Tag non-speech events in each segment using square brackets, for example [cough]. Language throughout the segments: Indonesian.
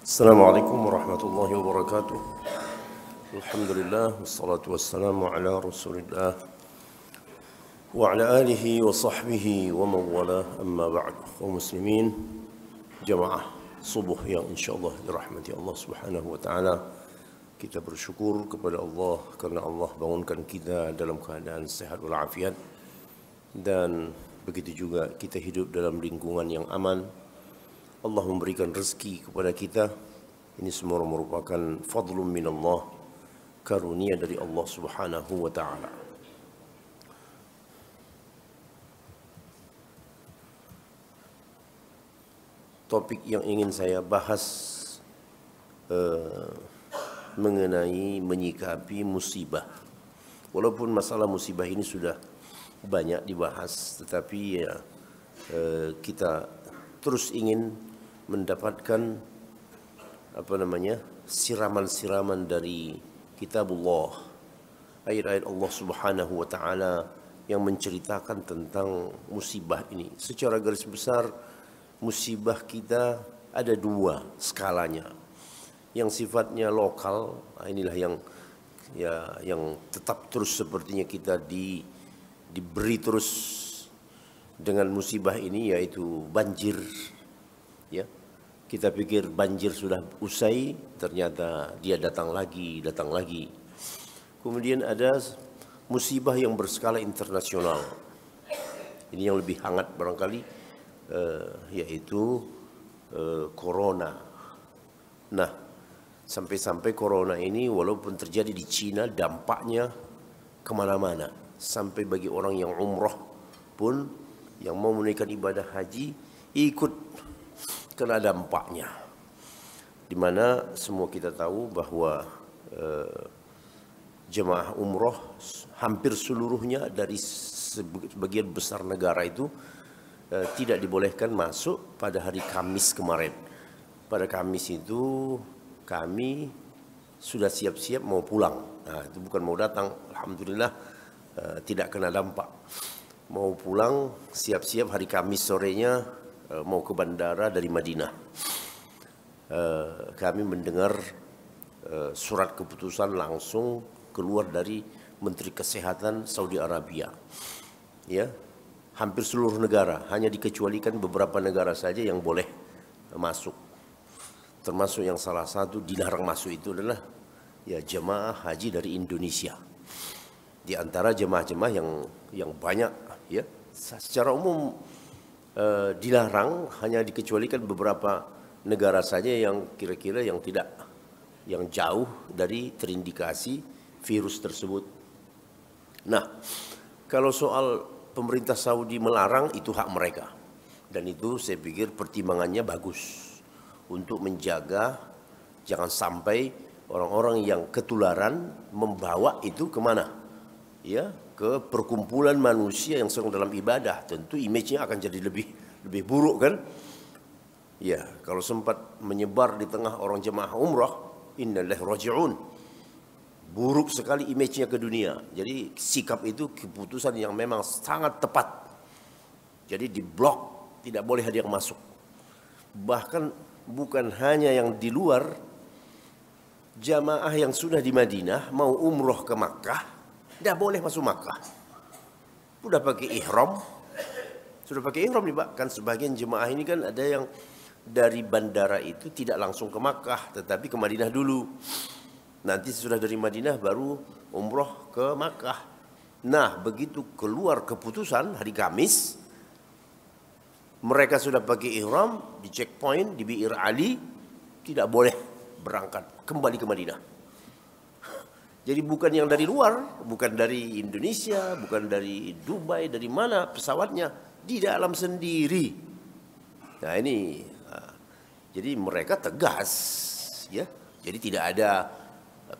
السلام عليكم ورحمة الله وبركاته الحمد لله والصلاة والسلام على رسول الله وعلى آله وصحبه ومن والاه أما بعد ومسلمين جماعة subuh yang insya Allah dirahmati Allah subhanahu wa ta'ala kita bersyukur kepada Allah karena Allah bangunkan kita dalam keadaan sehat walafiat dan begitu juga kita hidup dalam lingkungan yang aman Allah memberikan rezeki kepada kita. Ini semua merupakan fadlum min Allah, karunia dari Allah Subhanahu wa taala. Topik yang ingin saya bahas uh, mengenai menyikapi musibah. Walaupun masalah musibah ini sudah banyak dibahas, tetapi ya uh, kita terus ingin mendapatkan apa namanya siraman-siraman dari kitabullah ayat-ayat Allah Subhanahu wa taala yang menceritakan tentang musibah ini. Secara garis besar musibah kita ada dua skalanya. Yang sifatnya lokal, nah inilah yang ya yang tetap terus sepertinya kita di diberi terus dengan musibah ini yaitu banjir kita pikir banjir sudah usai, ternyata dia datang lagi, datang lagi. Kemudian ada musibah yang berskala internasional. Ini yang lebih hangat barangkali, eh, yaitu eh, corona. Nah, sampai-sampai corona ini walaupun terjadi di Cina, dampaknya kemana-mana. Sampai bagi orang yang umroh pun yang mau menaikkan ibadah haji ikut kena dampaknya. Di mana semua kita tahu bahwa eh, jemaah umroh hampir seluruhnya dari sebagian besar negara itu eh, tidak dibolehkan masuk pada hari Kamis kemarin. Pada Kamis itu kami sudah siap-siap mau pulang. Nah, itu bukan mau datang, alhamdulillah eh, tidak kena dampak. Mau pulang siap-siap hari Kamis sorenya Eh, mau ke bandara dari Madinah. Uh, kami mendengar uh, surat keputusan langsung keluar dari Menteri Kesehatan Saudi Arabia. Ya, hampir seluruh negara, hanya dikecualikan beberapa negara saja yang boleh masuk. Termasuk yang salah satu dilarang masuk itu adalah ya jemaah haji dari Indonesia. Di antara jemaah-jemaah yang yang banyak ya secara umum Eh, dilarang hanya dikecualikan beberapa negara saja yang kira-kira yang tidak yang jauh dari terindikasi virus tersebut. Nah, kalau soal pemerintah Saudi melarang itu hak mereka. Dan itu saya pikir pertimbangannya bagus untuk menjaga jangan sampai orang-orang yang ketularan membawa itu kemana? Ya, ke perkumpulan manusia yang sedang dalam ibadah, tentu image-nya akan jadi lebih lebih buruk kan? Ya, kalau sempat menyebar di tengah orang jemaah umrah, innalillahi raji'un. Buruk sekali image-nya ke dunia. Jadi sikap itu keputusan yang memang sangat tepat. Jadi diblok tidak boleh ada yang masuk. Bahkan bukan hanya yang di luar jamaah yang sudah di Madinah mau umroh ke Makkah tidak boleh masuk Makkah. Sudah pakai ihram. Sudah pakai ihram nih Pak. Kan sebagian jemaah ini kan ada yang dari bandara itu tidak langsung ke Makkah. Tetapi ke Madinah dulu. Nanti sudah dari Madinah baru umroh ke Makkah. Nah begitu keluar keputusan hari Kamis. Mereka sudah pakai ihram di checkpoint di Bir Ali. Tidak boleh berangkat kembali ke Madinah. Jadi bukan yang dari luar, bukan dari Indonesia, bukan dari Dubai, dari mana pesawatnya di dalam sendiri. Nah ini, ah, jadi mereka tegas, ya. Jadi tidak ada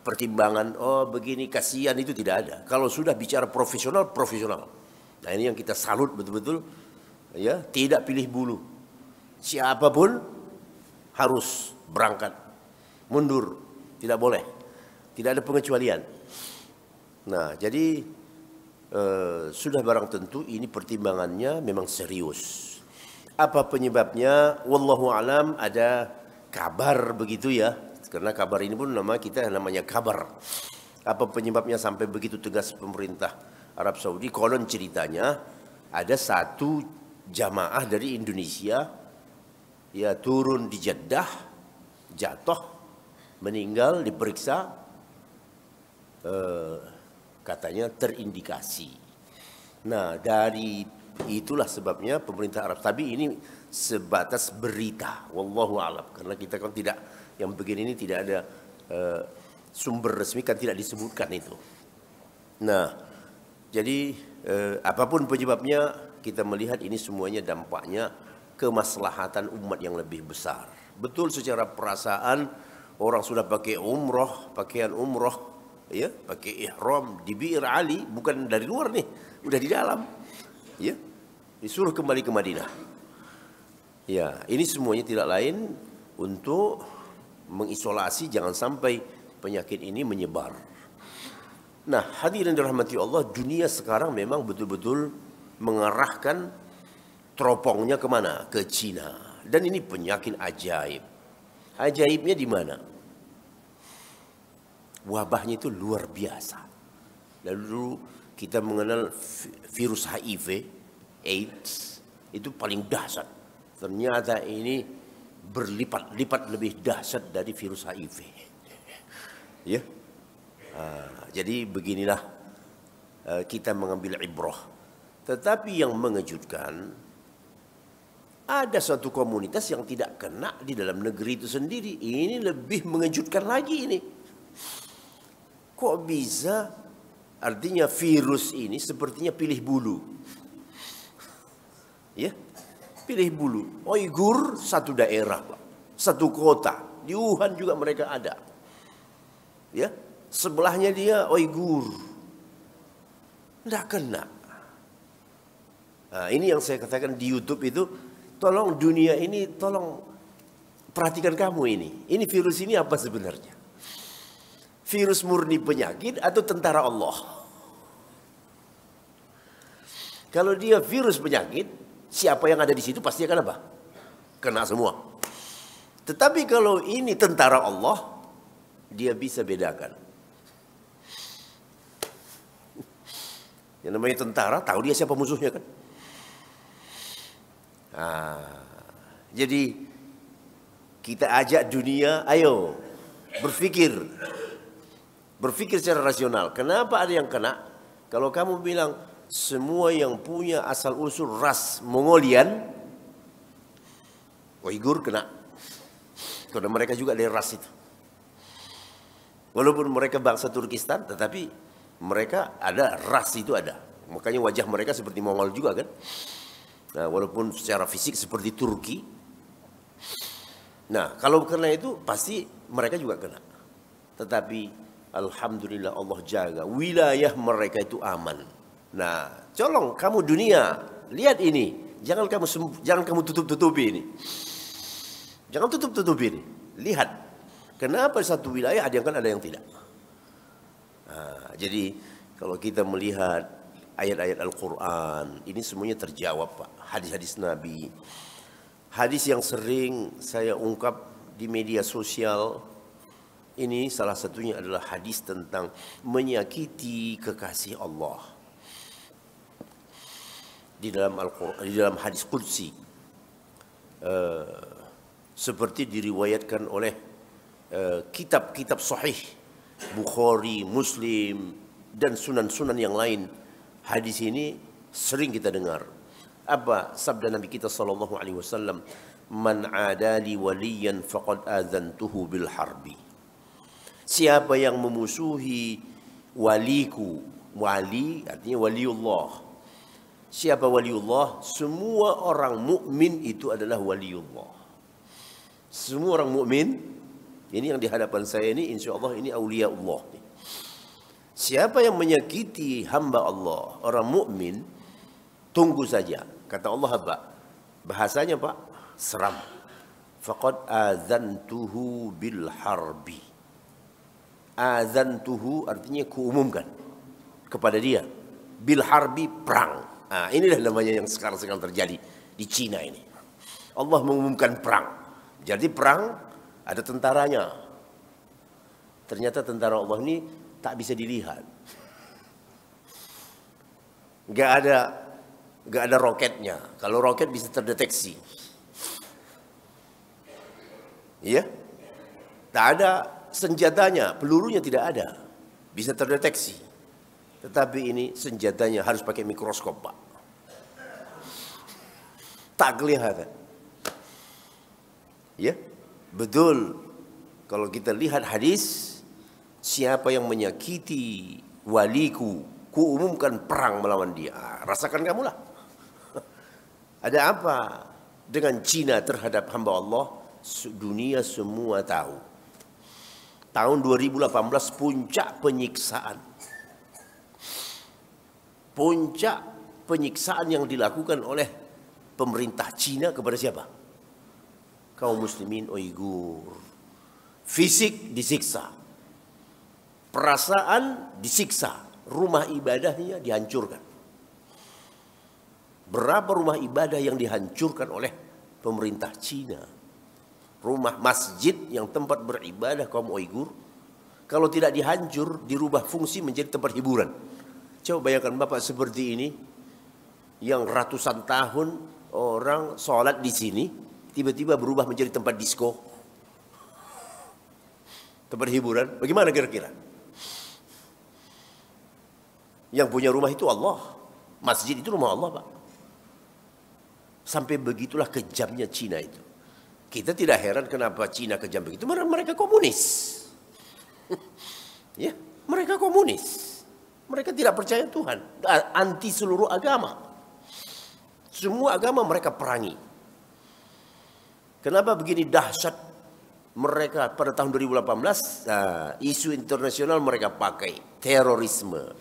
pertimbangan oh begini kasihan itu tidak ada. Kalau sudah bicara profesional, profesional. Nah ini yang kita salut betul-betul, ya. Tidak pilih bulu. Siapapun harus berangkat, mundur, tidak boleh tidak ada pengecualian. Nah, jadi eh, sudah barang tentu ini pertimbangannya memang serius. Apa penyebabnya? Wallahu alam ada kabar begitu ya. Karena kabar ini pun nama kita namanya kabar. Apa penyebabnya sampai begitu tegas pemerintah Arab Saudi? Konon ceritanya ada satu jamaah dari Indonesia ya turun di Jeddah jatuh meninggal diperiksa eh, katanya terindikasi. Nah, dari itulah sebabnya pemerintah Arab Saudi ini sebatas berita. Wallahu alam karena kita kan tidak yang begini ini tidak ada eh, sumber resmi kan tidak disebutkan itu. Nah, jadi eh, apapun penyebabnya kita melihat ini semuanya dampaknya kemaslahatan umat yang lebih besar. Betul secara perasaan orang sudah pakai umroh, pakaian umroh ya pakai ihram di Bir Ali bukan dari luar nih udah di dalam ya disuruh kembali ke Madinah ya ini semuanya tidak lain untuk mengisolasi jangan sampai penyakit ini menyebar nah hadirin dirahmati Allah dunia sekarang memang betul-betul mengarahkan teropongnya kemana ke Cina dan ini penyakit ajaib ajaibnya di mana wabahnya itu luar biasa. Lalu dulu kita mengenal virus HIV, AIDS, itu paling dahsyat. Ternyata ini berlipat-lipat lebih dahsyat dari virus HIV. ya. Uh, jadi beginilah uh, kita mengambil ibroh. Tetapi yang mengejutkan ada satu komunitas yang tidak kena di dalam negeri itu sendiri. Ini lebih mengejutkan lagi ini. Kok bisa? Artinya virus ini sepertinya pilih bulu. Ya, pilih bulu. Uighur satu daerah, Pak. Satu kota. Di Wuhan juga mereka ada. Ya, sebelahnya dia Uighur. Tidak kena. Nah, ini yang saya katakan di YouTube itu, tolong dunia ini, tolong perhatikan kamu ini. Ini virus ini apa sebenarnya? virus murni penyakit atau tentara Allah? Kalau dia virus penyakit, siapa yang ada di situ pasti akan apa? Kena semua. Tetapi kalau ini tentara Allah, dia bisa bedakan. Yang namanya tentara, tahu dia siapa musuhnya kan? Nah, jadi kita ajak dunia, ayo berpikir Berpikir secara rasional. Kenapa ada yang kena? Kalau kamu bilang semua yang punya asal usul ras Mongolian, Uighur kena. Karena mereka juga dari ras itu. Walaupun mereka bangsa Turkistan, tetapi mereka ada ras itu ada. Makanya wajah mereka seperti Mongol juga kan. Nah, walaupun secara fisik seperti Turki. Nah, kalau karena itu pasti mereka juga kena. Tetapi Alhamdulillah Allah jaga wilayah mereka itu aman. Nah, colong kamu dunia, lihat ini. Jangan kamu jangan kamu tutup-tutupi ini. Jangan tutup-tutupi ini. Lihat. Kenapa satu wilayah ada yang kan ada yang tidak? Nah, jadi kalau kita melihat ayat-ayat Al-Quran ini semuanya terjawab Pak. Hadis-hadis Nabi. Hadis yang sering saya ungkap di media sosial Ini salah satunya adalah hadis tentang menyakiti kekasih Allah. Di dalam Al-Qur'an, di dalam hadis qudsi. Uh, seperti diriwayatkan oleh eh, kitab-kitab uh, sahih Bukhari, Muslim dan sunan-sunan yang lain. Hadis ini sering kita dengar. Apa sabda Nabi kita sallallahu alaihi wasallam, "Man 'adali waliyan faqad adzantuhu bilharbi. Siapa yang memusuhi waliku, wali artinya waliullah. Siapa waliullah? Semua orang mukmin itu adalah waliullah. Semua orang mukmin ini yang di hadapan saya ini insyaallah ini aulia Allah. Siapa yang menyakiti hamba Allah, orang mukmin, tunggu saja. Kata Allah apa? Bahasanya Pak, seram. Faqad azantuhu bil harbi. Azan tuhu artinya kuumumkan kepada dia bil harbi perang. Nah, inilah namanya yang sekarang-sekarang terjadi di Cina ini. Allah mengumumkan perang. Jadi perang ada tentaranya. Ternyata tentara Allah ini tak bisa dilihat. Gak ada gak ada roketnya. Kalau roket bisa terdeteksi. Iya? Tak ada senjatanya, pelurunya tidak ada. Bisa terdeteksi. Tetapi ini senjatanya harus pakai mikroskop, Pak. Tak kelihatan. Ya, betul. Kalau kita lihat hadis, siapa yang menyakiti waliku, kuumumkan perang melawan dia. Ah, rasakan lah. [laughs] Ada apa dengan Cina terhadap hamba Allah? Dunia semua tahu. Tahun 2018 puncak penyiksaan. Puncak penyiksaan yang dilakukan oleh pemerintah Cina kepada siapa? Kaum muslimin Uighur. Fisik disiksa. Perasaan disiksa. Rumah ibadahnya dihancurkan. Berapa rumah ibadah yang dihancurkan oleh pemerintah Cina? rumah masjid yang tempat beribadah kaum Uyghur kalau tidak dihancur dirubah fungsi menjadi tempat hiburan. Coba bayangkan Bapak seperti ini yang ratusan tahun orang sholat di sini tiba-tiba berubah menjadi tempat disko. Tempat hiburan. Bagaimana kira-kira? Yang punya rumah itu Allah. Masjid itu rumah Allah, Pak. Sampai begitulah kejamnya Cina itu. Kita tidak heran kenapa Cina kejam begitu. Mereka komunis. [laughs] ya, mereka komunis. Mereka tidak percaya Tuhan. Anti seluruh agama. Semua agama mereka perangi. Kenapa begini dahsyat mereka pada tahun 2018 nah, isu internasional mereka pakai terorisme.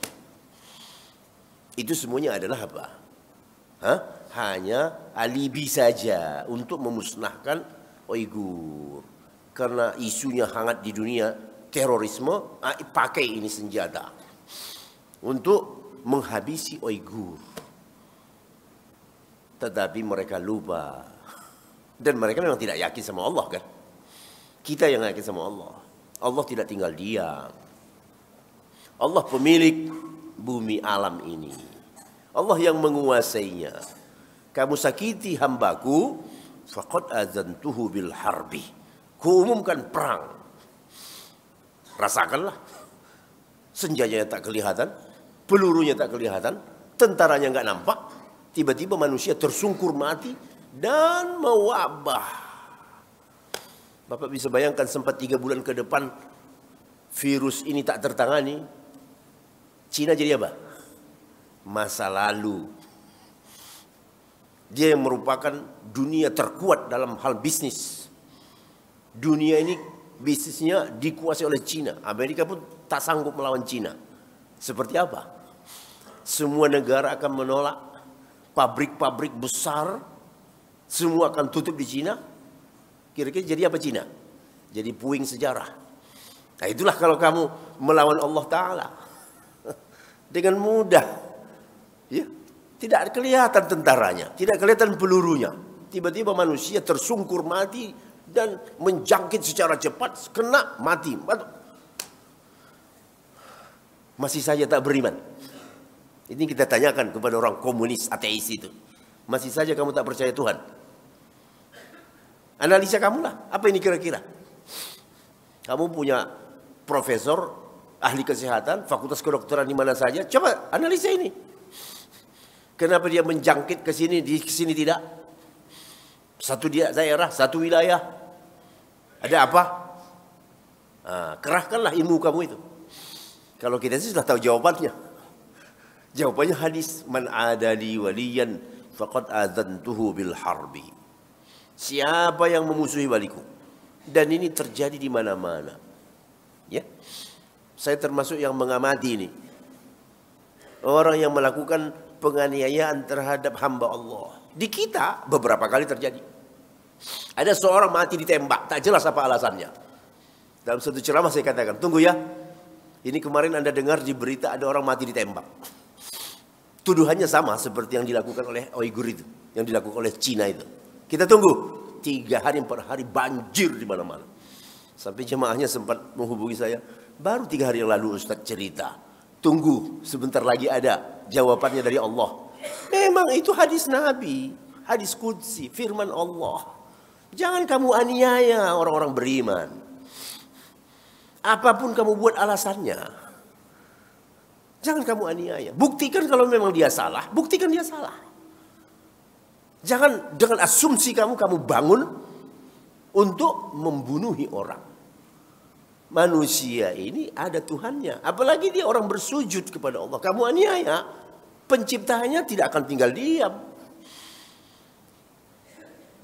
Itu semuanya adalah apa? Hah? Hanya alibi saja untuk memusnahkan Oigur, karena isunya hangat di dunia terorisme ah, pakai ini senjata untuk menghabisi Oigur. Tetapi mereka lupa dan mereka memang tidak yakin sama Allah kan. Kita yang yakin sama Allah. Allah tidak tinggal diam. Allah pemilik bumi alam ini. Allah yang menguasainya. Kamu sakiti hambaku, Fakat azantuhu bil harbi. Kuumumkan perang. Rasakanlah. Senjanya tak kelihatan. Pelurunya tak kelihatan. Tentaranya nggak nampak. Tiba-tiba manusia tersungkur mati dan mewabah. Bapak bisa bayangkan sempat tiga bulan ke depan virus ini tak tertangani. Cina jadi apa? Masa lalu dia yang merupakan dunia terkuat dalam hal bisnis. Dunia ini bisnisnya dikuasai oleh Cina. Amerika pun tak sanggup melawan Cina. Seperti apa? Semua negara akan menolak pabrik-pabrik besar. Semua akan tutup di Cina. Kira-kira jadi apa Cina? Jadi puing sejarah. Nah itulah kalau kamu melawan Allah Ta'ala. [laughs] Dengan mudah. Ya, tidak kelihatan tentaranya, tidak kelihatan pelurunya. Tiba-tiba manusia tersungkur mati dan menjangkit secara cepat, kena mati. Masih saja tak beriman. Ini kita tanyakan kepada orang komunis ateis itu. Masih saja kamu tak percaya Tuhan. Analisa kamu lah, apa ini kira-kira? Kamu punya profesor, ahli kesehatan, fakultas kedokteran di mana saja, coba analisa ini. Kenapa dia menjangkit ke sini, di sini tidak? Satu dia daerah, satu wilayah. Ada apa? Nah, kerahkanlah ilmu kamu itu. Kalau kita sih sudah tahu jawabannya. Jawabannya hadis man adali waliyan faqad adantuhu bil harbi. Siapa yang memusuhi waliku? Dan ini terjadi di mana-mana. Ya. Saya termasuk yang mengamati ini. Orang yang melakukan penganiayaan terhadap hamba Allah. Di kita beberapa kali terjadi. Ada seorang mati ditembak, tak jelas apa alasannya. Dalam satu ceramah saya katakan, tunggu ya. Ini kemarin Anda dengar di berita ada orang mati ditembak. Tuduhannya sama seperti yang dilakukan oleh Uyghur itu. Yang dilakukan oleh Cina itu. Kita tunggu. Tiga hari per hari banjir di mana-mana. Sampai jemaahnya sempat menghubungi saya. Baru tiga hari yang lalu Ustadz cerita Tunggu sebentar lagi ada jawabannya dari Allah. Memang itu hadis Nabi, hadis Qudsi, firman Allah. Jangan kamu aniaya orang-orang beriman. Apapun kamu buat alasannya. Jangan kamu aniaya. Buktikan kalau memang dia salah, buktikan dia salah. Jangan dengan asumsi kamu kamu bangun untuk membunuhi orang manusia ini ada Tuhannya. Apalagi dia orang bersujud kepada Allah. Kamu aniaya, penciptanya tidak akan tinggal diam.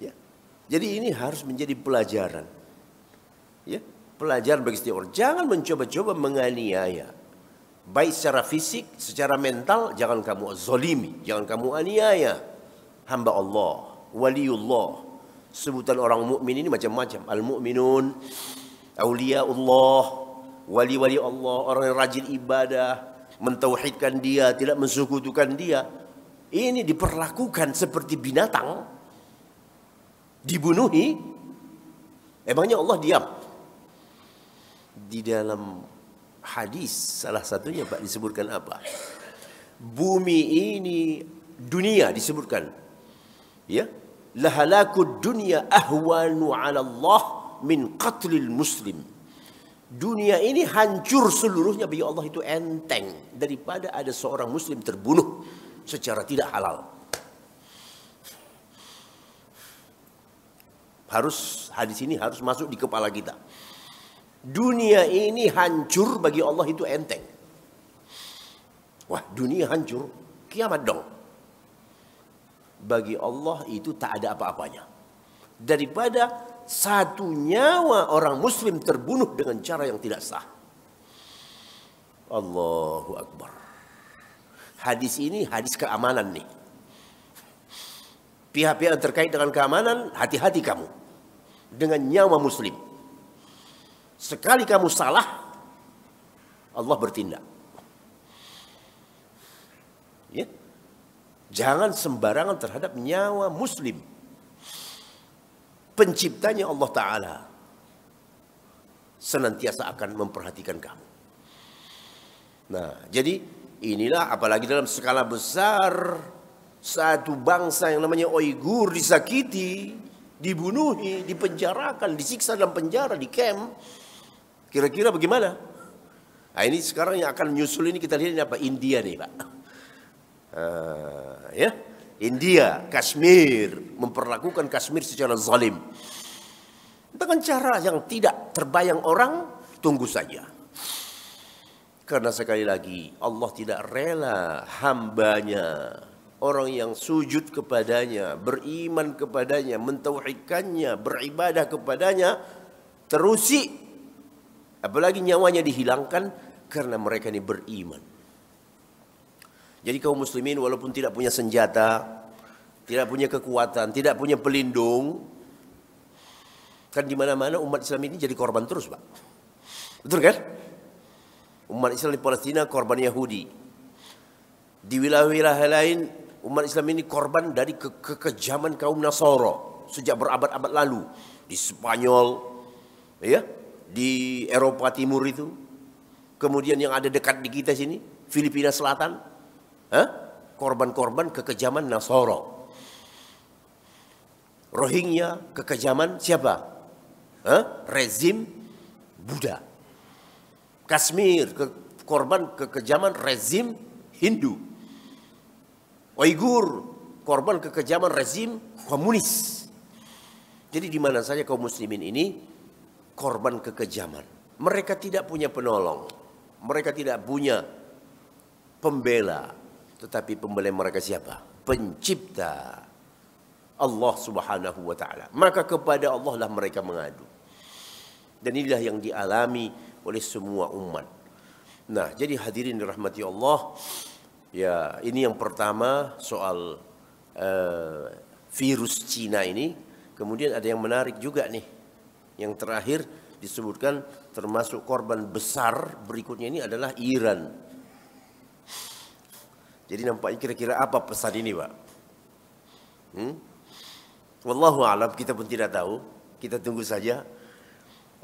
Ya. Jadi ini harus menjadi pelajaran. Ya, pelajaran bagi setiap orang. Jangan mencoba-coba menganiaya. Baik secara fisik, secara mental, jangan kamu zolimi, jangan kamu aniaya. Hamba Allah, waliullah. Sebutan orang mukmin ini macam-macam. Al-mu'minun, Aulia Allah, wali-wali Allah, orang yang rajin ibadah, mentauhidkan dia, tidak mensukutukan dia. Ini diperlakukan seperti binatang. Dibunuhi. Emangnya Allah diam? Di dalam hadis salah satunya Pak disebutkan apa? Bumi ini dunia disebutkan. Ya. Lahalakud dunia ahwanu ala Allah min qatlil muslim. Dunia ini hancur seluruhnya bagi Allah itu enteng daripada ada seorang muslim terbunuh secara tidak halal. Harus hadis ini harus masuk di kepala kita. Dunia ini hancur bagi Allah itu enteng. Wah, dunia hancur, kiamat dong. Bagi Allah itu tak ada apa-apanya. Daripada satu nyawa orang muslim terbunuh dengan cara yang tidak sah. Allahu Akbar. Hadis ini hadis keamanan nih. Pihak-pihak yang terkait dengan keamanan, hati-hati kamu. Dengan nyawa muslim. Sekali kamu salah, Allah bertindak. Ya. Jangan sembarangan terhadap nyawa muslim penciptanya Allah Ta'ala senantiasa akan memperhatikan kamu. Nah, jadi inilah apalagi dalam skala besar satu bangsa yang namanya Uighur disakiti, dibunuhi, dipenjarakan, disiksa dalam penjara di camp. Kira-kira bagaimana? Nah, ini sekarang yang akan menyusul ini kita lihat ini apa India nih, Pak. Uh, ya. India, Kashmir, memperlakukan Kashmir secara zalim. Dengan cara yang tidak terbayang orang, tunggu saja. Karena sekali lagi Allah tidak rela hambanya orang yang sujud kepadanya, beriman kepadanya, mentauhidkannya, beribadah kepadanya terusi apalagi nyawanya dihilangkan karena mereka ini beriman. Jadi kaum muslimin walaupun tidak punya senjata, tidak punya kekuatan, tidak punya pelindung, kan di mana-mana umat Islam ini jadi korban terus, Pak. Betul kan? Umat Islam di Palestina korban Yahudi. Di wilayah-wilayah lain umat Islam ini korban dari ke kekejaman kaum Nasoro sejak berabad-abad lalu di Spanyol, ya, di Eropa Timur itu. Kemudian yang ada dekat di kita sini, Filipina Selatan, korban-korban kekejaman Nasoro. Rohingya kekejaman siapa? Rezim Buddha. Kashmir ke korban kekejaman rezim Hindu. Uighur korban kekejaman rezim komunis. Jadi di mana saja kaum muslimin ini korban kekejaman. Mereka tidak punya penolong. Mereka tidak punya pembela. Tetapi pembelai mereka siapa? Pencipta Allah Subhanahu wa taala. Maka kepada Allah lah mereka mengadu. Dan inilah yang dialami oleh semua umat. Nah, jadi hadirin dirahmati Allah, ya ini yang pertama soal uh, virus Cina ini. Kemudian ada yang menarik juga nih. Yang terakhir disebutkan termasuk korban besar berikutnya ini adalah Iran. Jadi nampaknya kira-kira apa pesan ini, Pak? Hmm? Wallahu alam kita pun tidak tahu. Kita tunggu saja.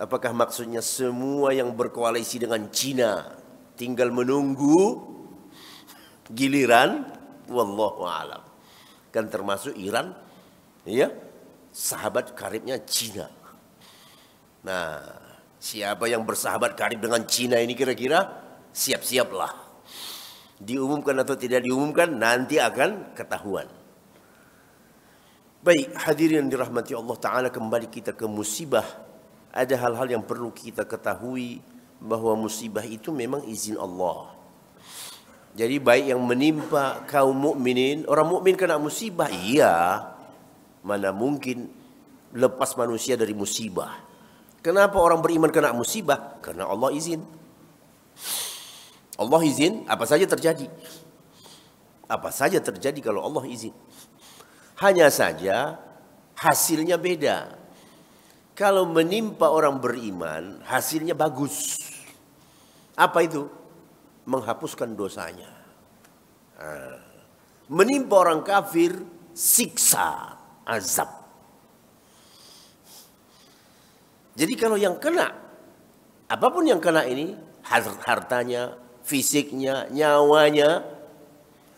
Apakah maksudnya semua yang berkoalisi dengan Cina tinggal menunggu giliran? Wallahu alam. Kan termasuk Iran, ya sahabat karibnya Cina. Nah, siapa yang bersahabat karib dengan Cina ini kira-kira siap-siaplah diumumkan atau tidak diumumkan nanti akan ketahuan. Baik, hadirin yang dirahmati Allah taala kembali kita ke musibah. Ada hal-hal yang perlu kita ketahui bahwa musibah itu memang izin Allah. Jadi baik yang menimpa kaum mukminin, orang mukmin kena musibah, iya. Mana mungkin lepas manusia dari musibah. Kenapa orang beriman kena musibah? Karena Allah izin. Allah izin, apa saja terjadi. Apa saja terjadi kalau Allah izin. Hanya saja hasilnya beda. Kalau menimpa orang beriman, hasilnya bagus. Apa itu? Menghapuskan dosanya. Menimpa orang kafir, siksa, azab. Jadi kalau yang kena, apapun yang kena ini, hartanya, fisiknya, nyawanya.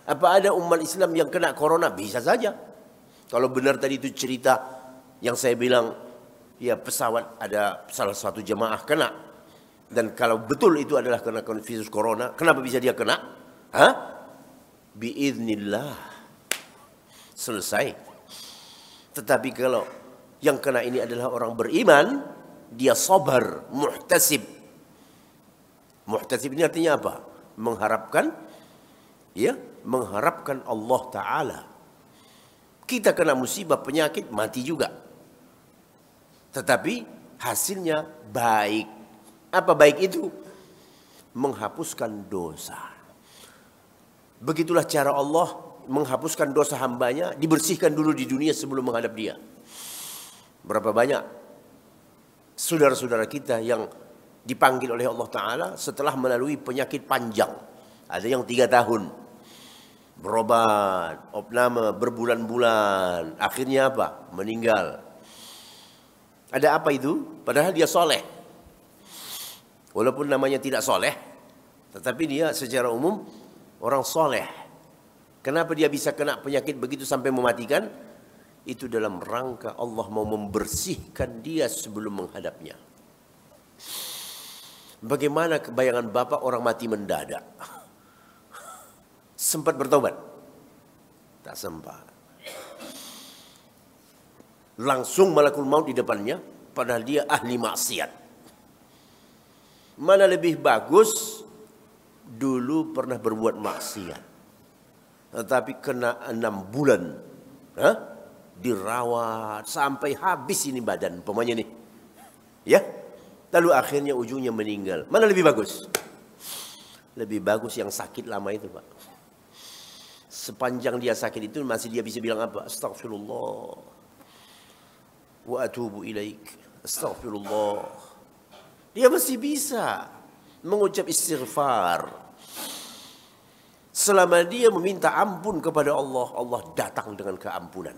Apa ada umat Islam yang kena corona? Bisa saja. Kalau benar tadi itu cerita yang saya bilang, ya pesawat ada salah satu jemaah kena. Dan kalau betul itu adalah kena virus corona, kenapa bisa dia kena? Hah? Biiznillah. Selesai. Tetapi kalau yang kena ini adalah orang beriman, dia sabar, muhtasib, Muhtasib ini artinya apa? Mengharapkan ya, mengharapkan Allah taala. Kita kena musibah penyakit mati juga. Tetapi hasilnya baik. Apa baik itu? Menghapuskan dosa. Begitulah cara Allah menghapuskan dosa hambanya, dibersihkan dulu di dunia sebelum menghadap dia. Berapa banyak saudara-saudara kita yang dipanggil oleh Allah Ta'ala setelah melalui penyakit panjang. Ada yang tiga tahun. Berobat, opname, berbulan-bulan. Akhirnya apa? Meninggal. Ada apa itu? Padahal dia soleh. Walaupun namanya tidak soleh. Tetapi dia secara umum orang soleh. Kenapa dia bisa kena penyakit begitu sampai mematikan? Itu dalam rangka Allah mau membersihkan dia sebelum menghadapnya. Bagaimana kebayangan Bapak orang mati mendadak? [laughs] sempat bertobat? Tak sempat. Langsung malakul maut di depannya padahal dia ahli maksiat. Mana lebih bagus dulu pernah berbuat maksiat. Tetapi kena enam bulan. Hah? Dirawat sampai habis ini badan. Pemanya nih. Ya? Lalu akhirnya ujungnya meninggal. Mana lebih bagus? Lebih bagus yang sakit lama itu Pak. Sepanjang dia sakit itu masih dia bisa bilang apa? Astagfirullah. Wa atubu ilaik. Astagfirullah. Dia masih bisa mengucap istighfar. Selama dia meminta ampun kepada Allah, Allah datang dengan keampunan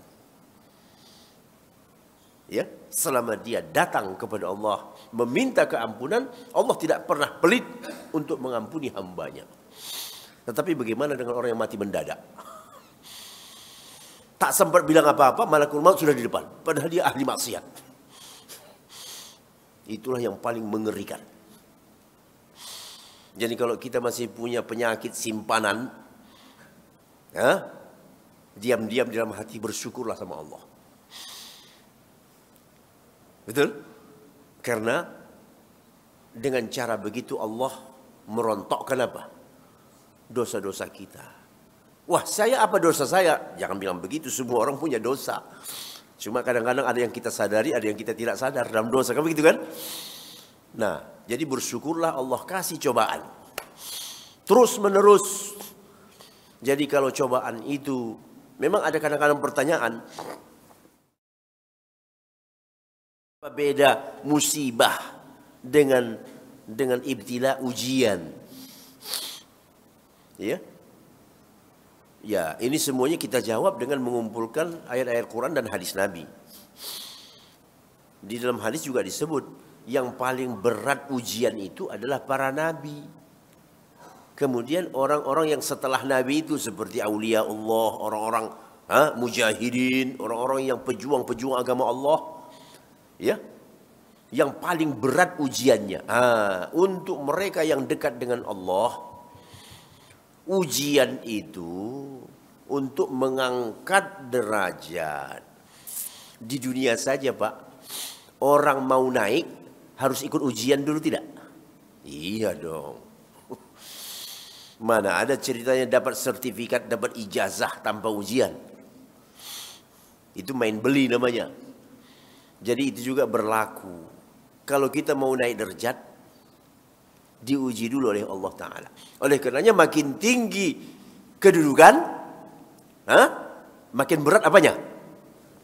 ya selama dia datang kepada Allah meminta keampunan Allah tidak pernah pelit untuk mengampuni hambanya tetapi bagaimana dengan orang yang mati mendadak tak sempat bilang apa-apa malakul maut sudah di depan padahal dia ahli maksiat itulah yang paling mengerikan jadi kalau kita masih punya penyakit simpanan ya diam-diam dalam hati bersyukurlah sama Allah Betul? Karena dengan cara begitu Allah merontokkan apa? Dosa-dosa kita. Wah saya apa dosa saya? Jangan bilang begitu, semua orang punya dosa. Cuma kadang-kadang ada yang kita sadari, ada yang kita tidak sadar dalam dosa. Kan begitu kan? Nah, jadi bersyukurlah Allah kasih cobaan. Terus menerus. Jadi kalau cobaan itu, memang ada kadang-kadang pertanyaan. Apa beda musibah dengan dengan ibtila ujian? Ya. Ya, ini semuanya kita jawab dengan mengumpulkan ayat-ayat Quran dan hadis Nabi. Di dalam hadis juga disebut yang paling berat ujian itu adalah para nabi. Kemudian orang-orang yang setelah nabi itu seperti aulia Allah, orang-orang mujahidin, orang-orang yang pejuang-pejuang agama Allah ya yang paling berat ujiannya ah, untuk mereka yang dekat dengan Allah ujian itu untuk mengangkat derajat di dunia saja pak orang mau naik harus ikut ujian dulu tidak iya dong [laughs] mana ada ceritanya dapat sertifikat dapat ijazah tanpa ujian itu main beli namanya jadi itu juga berlaku. Kalau kita mau naik derajat, diuji dulu oleh Allah Ta'ala. Oleh karenanya makin tinggi kedudukan, makin berat apanya?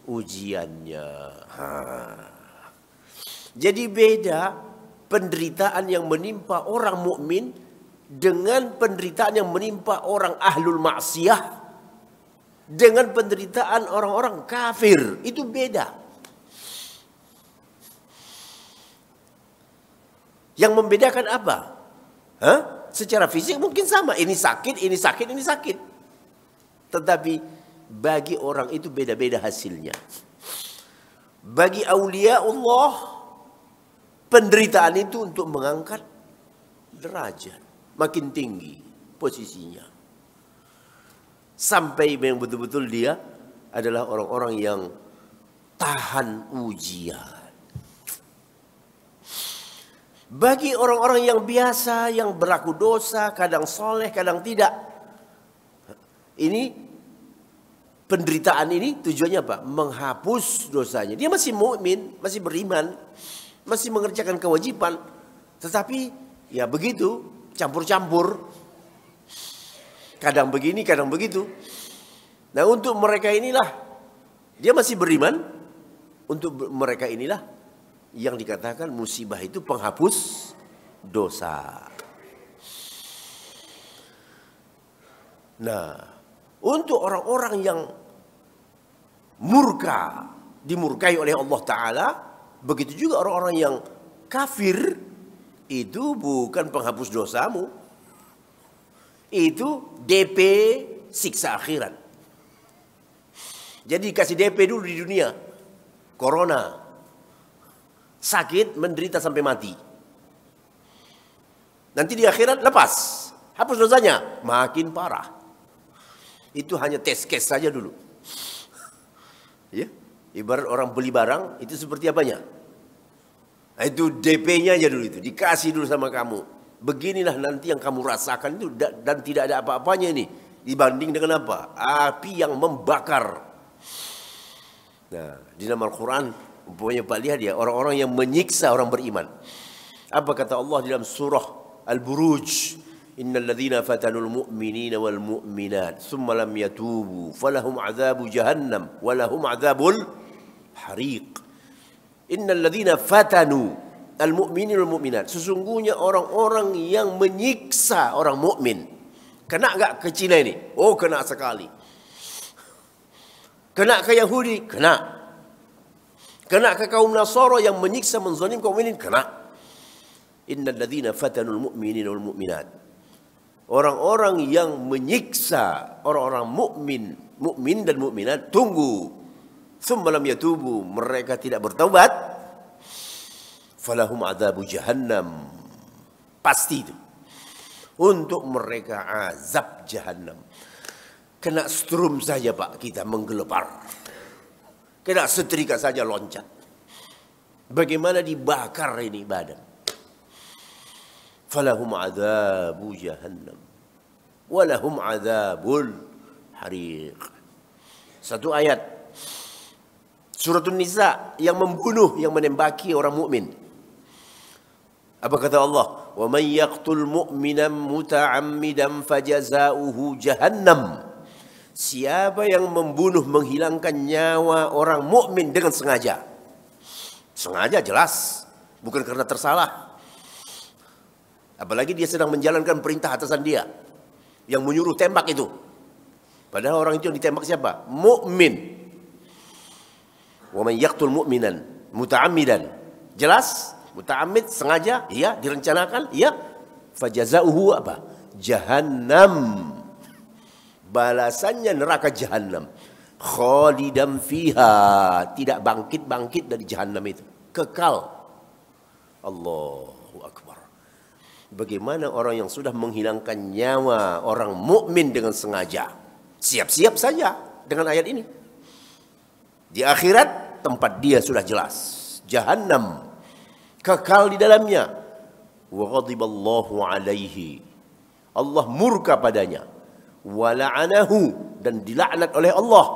Ujiannya. Ha. Jadi beda penderitaan yang menimpa orang mukmin dengan penderitaan yang menimpa orang ahlul maksiyah dengan penderitaan orang-orang kafir. Itu beda. Yang membedakan apa? Hah? Secara fisik mungkin sama. Ini sakit, ini sakit, ini sakit. Tetapi bagi orang itu beda-beda hasilnya. Bagi aulia Allah, penderitaan itu untuk mengangkat derajat. Makin tinggi posisinya. Sampai yang betul-betul dia adalah orang-orang yang tahan ujian. Bagi orang-orang yang biasa, yang berlaku dosa, kadang soleh, kadang tidak. Ini penderitaan ini tujuannya apa? Menghapus dosanya. Dia masih mukmin, masih beriman, masih mengerjakan kewajiban. Tetapi ya begitu, campur-campur. Kadang begini, kadang begitu. Nah untuk mereka inilah, dia masih beriman. Untuk mereka inilah yang dikatakan musibah itu penghapus dosa. Nah, untuk orang-orang yang murka, dimurkai oleh Allah Ta'ala, begitu juga orang-orang yang kafir, itu bukan penghapus dosamu. Itu DP siksa akhirat. Jadi kasih DP dulu di dunia. Corona, sakit, menderita sampai mati. Nanti di akhirat lepas, hapus dosanya, makin parah. Itu hanya tes case saja dulu. [laughs] ya, ibarat orang beli barang itu seperti apanya? Nah, itu DP-nya aja dulu itu, dikasih dulu sama kamu. Beginilah nanti yang kamu rasakan itu dan tidak ada apa-apanya ini dibanding dengan apa? Api yang membakar. Nah, di dalam Al-Qur'an umpamanya Pak dia orang-orang yang menyiksa orang beriman. Apa kata Allah dalam surah Al-Buruj? Innal ladzina fatanul mu'minina wal mu'minat thumma lam yatubu falahum adzabu jahannam wa lahum adzabul hariq. Innal ladzina fatanu al mu'minin wal mu'minat sesungguhnya orang-orang yang menyiksa orang mukmin. Kena enggak ke Cina ini? Oh kena sekali. Kena ke Yahudi? Kena. Kena ke kaum Nasara yang menyiksa menzalim kaum mukminin? Kena. Innal ladzina fatanul mu'minina wal mu'minat. Orang-orang yang menyiksa orang-orang mukmin, mukmin dan mukminat tunggu. Tsumma lam yatubu, mereka tidak bertaubat. Falahum adzabu jahannam. Pasti itu. Untuk mereka azab jahannam. Kena strum saja Pak kita menggelepar. Kena setrika saja loncat. Bagaimana dibakar ini badan. Falahum adzabu jahannam. Walahum adzabul hariq. Satu ayat. surat Nisa yang membunuh, yang menembaki orang mukmin. Apa kata Allah? Wa man yaqtul mu'minan muta'ammidan fajaza'uhu jahannam. Siapa yang membunuh menghilangkan nyawa orang mukmin dengan sengaja? Sengaja jelas, bukan karena tersalah. Apalagi dia sedang menjalankan perintah atasan dia yang menyuruh tembak itu. Padahal orang itu yang ditembak siapa? Mukmin. Wa man yaqtul mu'minan muta'ammidan. Jelas? Muta'ammid sengaja, iya, direncanakan, iya. Fajazauhu apa? Jahannam balasannya neraka jahanam khalidam fiha tidak bangkit-bangkit dari jahanam itu kekal Allahu akbar bagaimana orang yang sudah menghilangkan nyawa orang mukmin dengan sengaja siap-siap saja dengan ayat ini di akhirat tempat dia sudah jelas jahanam kekal di dalamnya wa alaihi Allah murka padanya wala'anahu dan dilaknat oleh Allah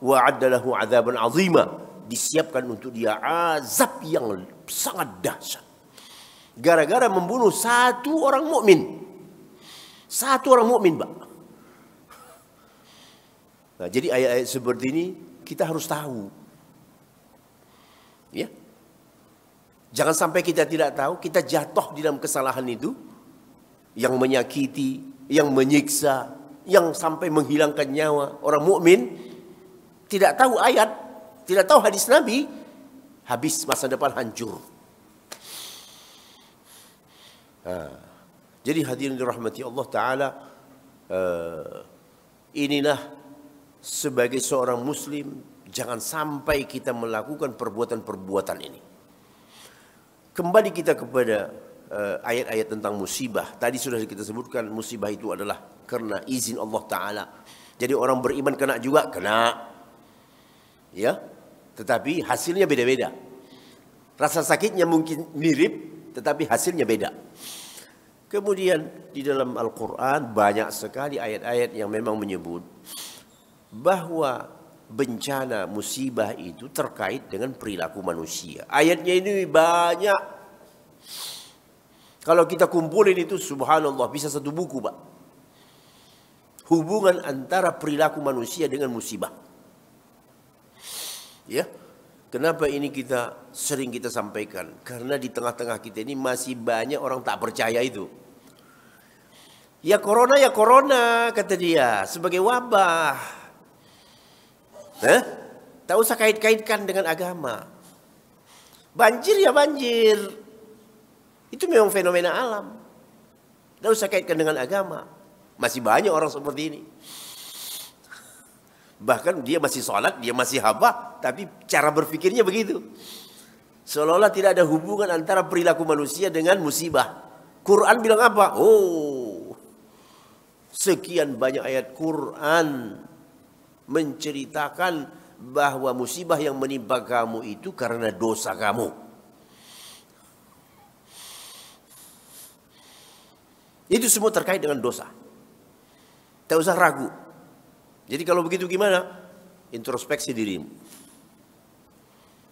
wa adalahu azaban azima disiapkan untuk dia azab yang sangat dahsyat gara-gara membunuh satu orang mukmin satu orang mukmin Pak Nah, jadi ayat-ayat seperti ini kita harus tahu. Ya. Jangan sampai kita tidak tahu, kita jatuh di dalam kesalahan itu yang menyakiti, yang menyiksa, yang sampai menghilangkan nyawa orang mukmin tidak tahu ayat, tidak tahu hadis Nabi, habis masa depan hancur. Nah, jadi hadirin dirahmati Allah Ta'ala, uh, inilah sebagai seorang muslim, jangan sampai kita melakukan perbuatan-perbuatan ini. Kembali kita kepada Eh, ayat-ayat uh, tentang musibah. Tadi sudah kita sebutkan musibah itu adalah karena izin Allah Ta'ala. Jadi orang beriman kena juga, kena. Ya, tetapi hasilnya beda-beda. Rasa sakitnya mungkin mirip, tetapi hasilnya beda. Kemudian di dalam Al-Quran banyak sekali ayat-ayat yang memang menyebut bahwa bencana musibah itu terkait dengan perilaku manusia. Ayatnya ini banyak kalau kita kumpulin itu subhanallah bisa satu buku pak. Hubungan antara perilaku manusia dengan musibah. Ya, Kenapa ini kita sering kita sampaikan? Karena di tengah-tengah kita ini masih banyak orang tak percaya itu. Ya corona ya corona kata dia sebagai wabah. Hah? Tak usah kait-kaitkan dengan agama. Banjir ya banjir. Itu memang fenomena alam. Tidak usah kaitkan dengan agama. Masih banyak orang seperti ini. Bahkan dia masih sholat, dia masih haba, tapi cara berpikirnya begitu. Seolah-olah tidak ada hubungan antara perilaku manusia dengan musibah. Quran bilang apa? Oh, sekian banyak ayat Quran menceritakan bahwa musibah yang menimpa kamu itu karena dosa kamu. Itu semua terkait dengan dosa. Tak usah ragu. Jadi kalau begitu gimana? Introspeksi dirimu.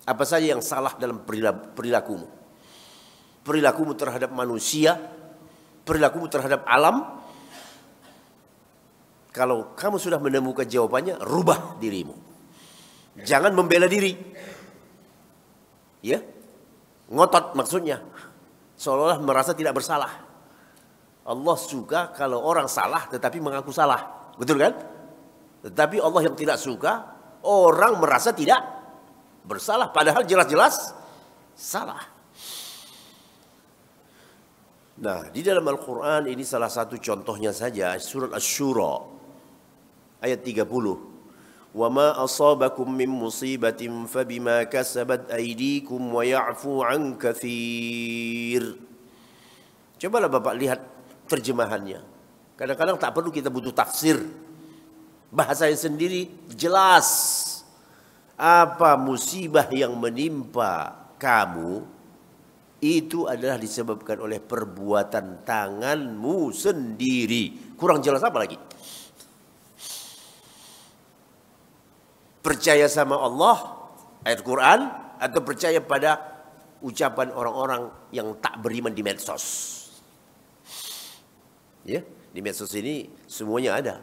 Apa saja yang salah dalam perilakumu? Perilakumu terhadap manusia, perilakumu terhadap alam. Kalau kamu sudah menemukan jawabannya, rubah dirimu. Jangan membela diri. Ya? Ngotot maksudnya. Seolah-olah merasa tidak bersalah. Allah suka kalau orang salah tetapi mengaku salah. Betul kan? Tetapi Allah yang tidak suka, orang merasa tidak bersalah. Padahal jelas-jelas salah. Nah, di dalam Al-Quran ini salah satu contohnya saja surat Ash-Shura ayat 30. وما أصابكم من مصيبة kasabat كسبت wa ويعفو عن كثير. Cobalah Bapak lihat terjemahannya. Kadang-kadang tak perlu kita butuh tafsir. yang sendiri jelas apa musibah yang menimpa kamu itu adalah disebabkan oleh perbuatan tanganmu sendiri. Kurang jelas apa lagi? Percaya sama Allah, ayat Quran, atau percaya pada ucapan orang-orang yang tak beriman di medsos ya di medsos ini semuanya ada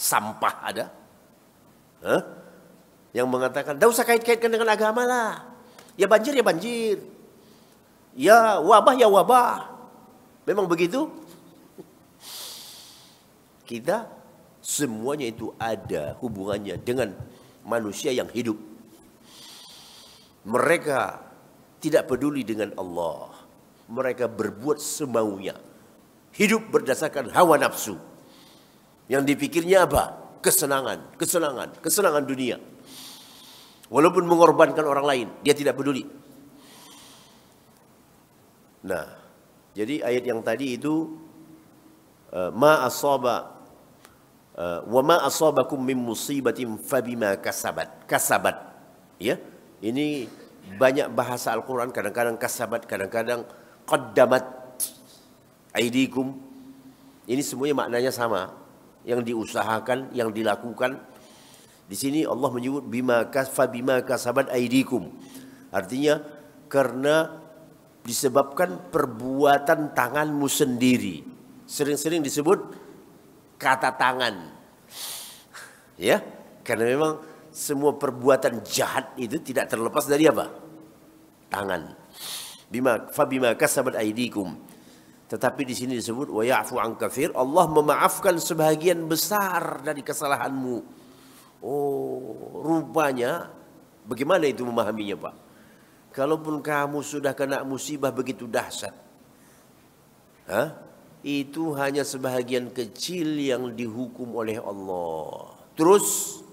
sampah ada Hah? yang mengatakan tidak usah kait-kaitkan dengan agama lah ya banjir ya banjir ya wabah ya wabah memang begitu kita semuanya itu ada hubungannya dengan manusia yang hidup mereka tidak peduli dengan Allah mereka berbuat semaunya hidup berdasarkan hawa nafsu. Yang dipikirnya apa? Kesenangan, kesenangan, kesenangan dunia. Walaupun mengorbankan orang lain, dia tidak peduli. Nah, jadi ayat yang tadi itu eh, ma asaba eh, wa ma asabakum min musibatin fabima kasabat. Kasabat. Ya. Ini banyak bahasa Al-Qur'an kadang-kadang kasabat, kadang-kadang qaddamat aidikum ini semuanya maknanya sama yang diusahakan yang dilakukan di sini Allah menyebut bima kasfa bima kasabat aidikum artinya karena disebabkan perbuatan tanganmu sendiri sering-sering disebut kata tangan [laughs] ya karena memang semua perbuatan jahat itu tidak terlepas dari apa tangan bima fa bima kasabat aidikum tetapi di sini disebut wa ya'fu an kafir. Allah memaafkan sebahagian besar dari kesalahanmu. Oh, rupanya bagaimana itu memahaminya, Pak? Kalaupun kamu sudah kena musibah begitu dahsyat. Hah? Itu hanya sebahagian kecil yang dihukum oleh Allah. Terus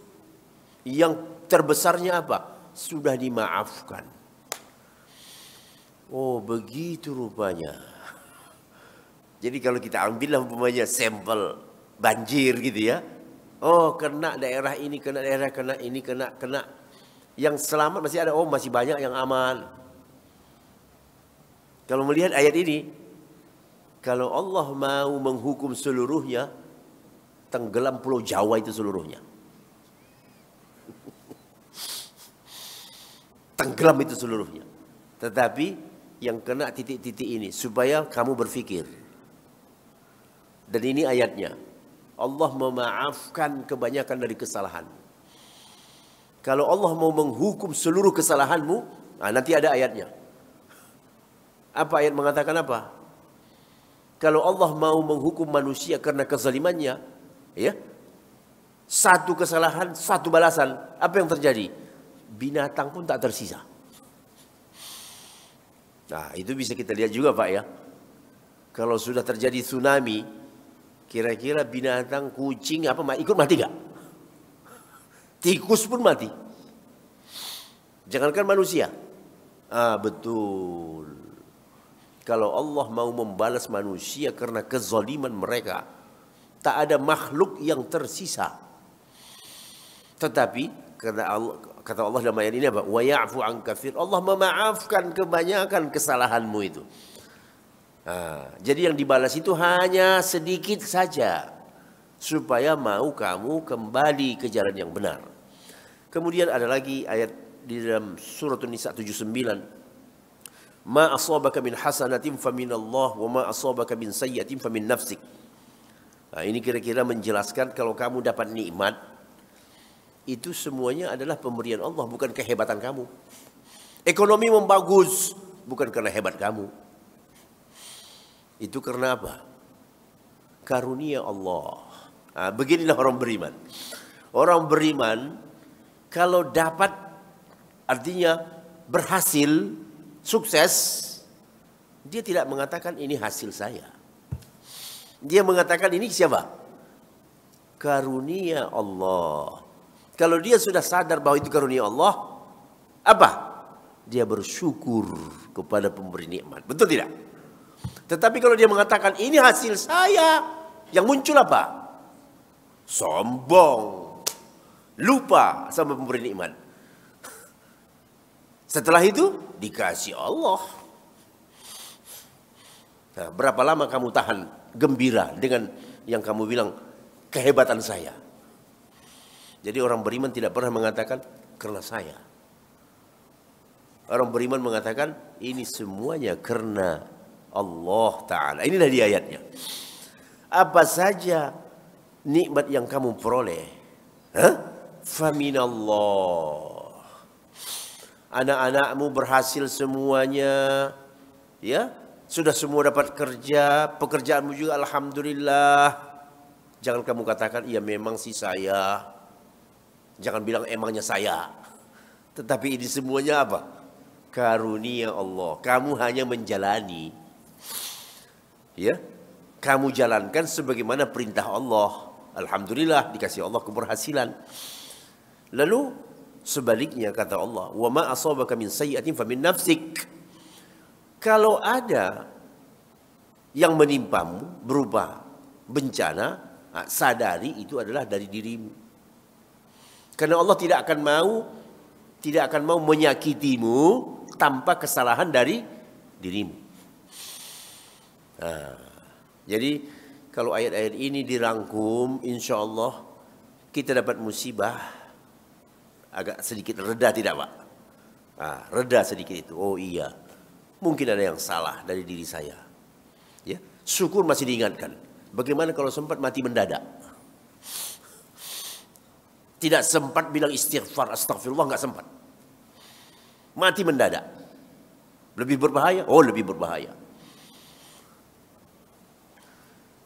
yang terbesarnya apa? Sudah dimaafkan. Oh, begitu rupanya. Jadi kalau kita ambil umpamanya sampel banjir gitu ya. Oh kena daerah ini, kena daerah, kena ini, kena, kena. Yang selamat masih ada, oh masih banyak yang aman. Kalau melihat ayat ini, kalau Allah mau menghukum seluruhnya, tenggelam pulau Jawa itu seluruhnya. [laughs] tenggelam itu seluruhnya. Tetapi yang kena titik-titik ini supaya kamu berpikir. Dan ini ayatnya. Allah memaafkan kebanyakan dari kesalahan. Kalau Allah mau menghukum seluruh kesalahanmu, nah nanti ada ayatnya. Apa ayat mengatakan apa? Kalau Allah mau menghukum manusia karena kezalimannya, ya, satu kesalahan, satu balasan. Apa yang terjadi? Binatang pun tak tersisa. Nah, itu bisa kita lihat juga Pak ya. Kalau sudah terjadi tsunami, Kira-kira binatang, kucing, apa ikut mati gak? Tikus pun mati. Jangankan manusia. Ah betul. Kalau Allah mau membalas manusia karena kezaliman mereka. Tak ada makhluk yang tersisa. Tetapi karena Allah, kata Allah dalam ayat ini apa? Wa ya'fu an kafir. Allah memaafkan kebanyakan kesalahanmu itu. Nah, jadi yang dibalas itu hanya sedikit saja supaya mau kamu kembali ke jalan yang benar. Kemudian ada lagi ayat di dalam surat Nisa 79. Ma asabaka min hasanatin faminallah wa ma asabaka min sayyatin famin nafsik. Nah, ini kira-kira menjelaskan kalau kamu dapat nikmat itu semuanya adalah pemberian Allah bukan kehebatan kamu. Ekonomi membagus bukan karena hebat kamu. Itu karena apa? Karunia Allah. Nah, beginilah orang beriman. Orang beriman kalau dapat artinya berhasil, sukses, dia tidak mengatakan ini hasil saya. Dia mengatakan ini siapa? Karunia Allah. Kalau dia sudah sadar bahwa itu karunia Allah, apa? Dia bersyukur kepada pemberi nikmat. Betul tidak? Tetapi kalau dia mengatakan ini hasil saya, yang muncul apa? Sombong. Lupa sama pemberi nikmat. [laughs] Setelah itu dikasih Allah. Nah, berapa lama kamu tahan gembira dengan yang kamu bilang kehebatan saya? Jadi orang beriman tidak pernah mengatakan karena saya. Orang beriman mengatakan ini semuanya karena Allah Ta'ala. Inilah dia ayatnya. Apa saja nikmat yang kamu peroleh. Huh? Faminallah. Anak-anakmu berhasil semuanya. Ya. Sudah semua dapat kerja. Pekerjaanmu juga Alhamdulillah. Jangan kamu katakan, ya memang sih saya. Jangan bilang emangnya saya. Tetapi ini semuanya apa? Karunia Allah. Kamu hanya menjalani ya kamu jalankan sebagaimana perintah Allah. Alhamdulillah dikasih Allah keberhasilan. Lalu sebaliknya kata Allah, "Wa ma asabaka min sayyi'atin famin nafsik." Kalau ada yang menimpamu berupa bencana, sadari itu adalah dari dirimu. Karena Allah tidak akan mau tidak akan mau menyakitimu tanpa kesalahan dari dirimu. Nah, jadi kalau ayat-ayat ini dirangkum, insya Allah kita dapat musibah agak sedikit reda tidak pak? Nah, reda sedikit itu. Oh iya, mungkin ada yang salah dari diri saya. Ya, syukur masih diingatkan. Bagaimana kalau sempat mati mendadak? Tidak sempat bilang istighfar, astagfirullah nggak sempat. Mati mendadak. Lebih berbahaya? Oh lebih berbahaya.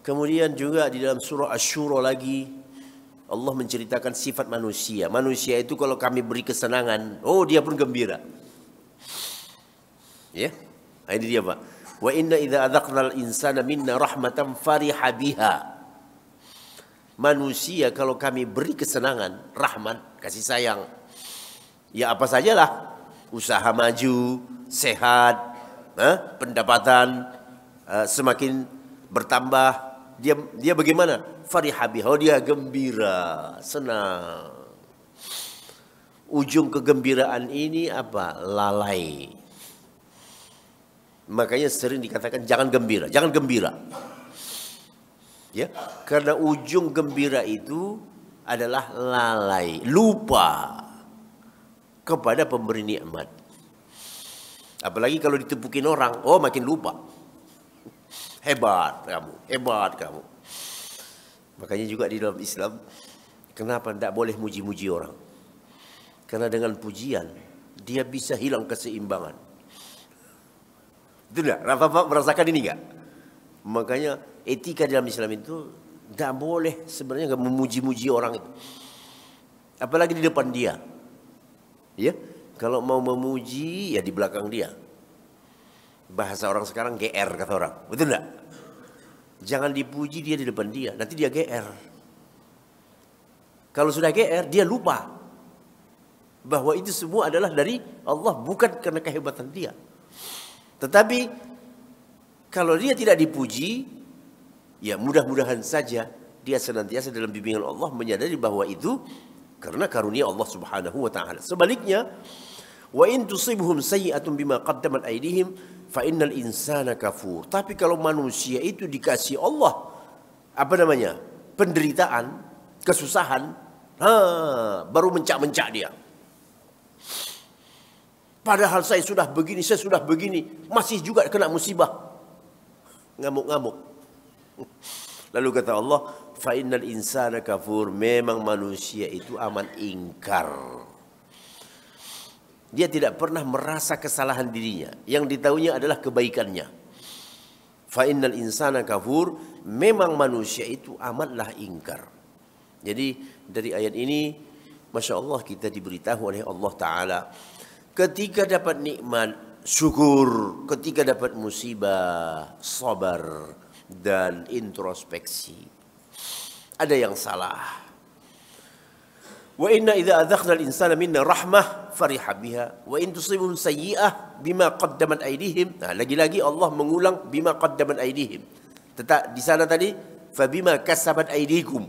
Kemudian juga di dalam surah ash lagi Allah menceritakan sifat manusia. Manusia itu kalau kami beri kesenangan, oh dia pun gembira. Ya. Yeah? Ini dia, Pak. Wa inna idza adzaqnal insana minna rahmatan fariha biha. Manusia kalau kami beri kesenangan, rahmat, kasih sayang. Ya apa sajalah. Usaha maju, sehat, pendapatan eh, semakin bertambah, dia dia bagaimana? Fariha oh, dia gembira, senang. Ujung kegembiraan ini apa? Lalai. Makanya sering dikatakan jangan gembira, jangan gembira. Ya, karena ujung gembira itu adalah lalai, lupa kepada pemberi nikmat. Apalagi kalau ditepukin orang, oh makin lupa hebat kamu, hebat kamu. Makanya juga di dalam Islam, kenapa tidak boleh muji-muji orang? Karena dengan pujian, dia bisa hilang keseimbangan. Itu enggak? Rafa merasakan ini enggak? Makanya etika dalam Islam itu tidak boleh sebenarnya nggak memuji-muji orang itu. Apalagi di depan dia. Ya, kalau mau memuji ya di belakang dia bahasa orang sekarang GR kata orang. Betul enggak? Jangan dipuji dia di depan dia, nanti dia GR. Kalau sudah GR, dia lupa bahwa itu semua adalah dari Allah bukan karena kehebatan dia. Tetapi kalau dia tidak dipuji, ya mudah-mudahan saja dia senantiasa dalam bimbingan Allah menyadari bahwa itu karena karunia Allah Subhanahu wa taala. Sebaliknya, Wa in tusibhum sayyi'atun bima qaddamat aydihim fa innal insana kafur. Tapi kalau manusia itu dikasih Allah apa namanya? penderitaan, kesusahan, ha, baru mencak-mencak dia. Padahal saya sudah begini, saya sudah begini, masih juga kena musibah. Ngamuk-ngamuk. Lalu kata Allah, fa innal insana kafur. Memang manusia itu aman ingkar. Dia tidak pernah merasa kesalahan dirinya. Yang ditahunya adalah kebaikannya. Fa'innal insana kafur. Memang manusia itu amatlah ingkar. Jadi dari ayat ini, Masya Allah kita diberitahu oleh Allah Ta'ala. Ketika dapat nikmat, syukur. Ketika dapat musibah, sabar. Dan introspeksi. Ada yang salah Wa inna idza adzakhna al-insana minna rahmah fariha biha wa in tusibhum sayyi'ah bima qaddamat aydihim. Nah, lagi-lagi Allah mengulang bima qaddamat aydihim. Tetap di sana tadi kasabat aydikum.